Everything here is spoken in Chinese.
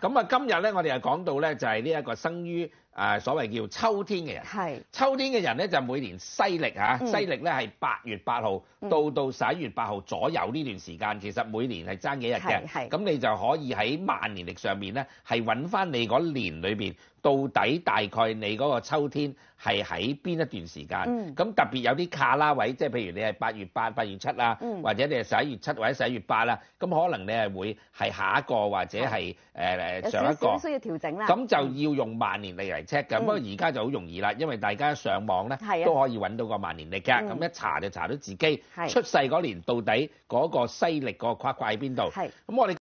咁啊，今日咧，我哋又講到咧，就係呢一個生于啊，所謂叫秋天嘅人，秋天嘅人咧就每年西历。啊，西历咧係八月八號到到十一月八號左右呢段時間，其實每年係爭幾日嘅，咁你就可以喺萬年曆上面咧係揾翻你嗰年裏邊到底大概你嗰個秋天係喺邊一段時間。咁特別有啲卡拉位，即係譬如你係八月八、八月七啊，或者你係十一月七或者十一月八啦，咁可能你係會係下一個或者係誒誒上一個，少少需要調整啦。咁就要用萬年曆嚟。咁不過而家就好容易啦，因為大家上網咧都可以揾到個萬年曆嘅，咁一查就查到自己出世嗰年到底嗰個西歷個框框喺邊度。咁我哋。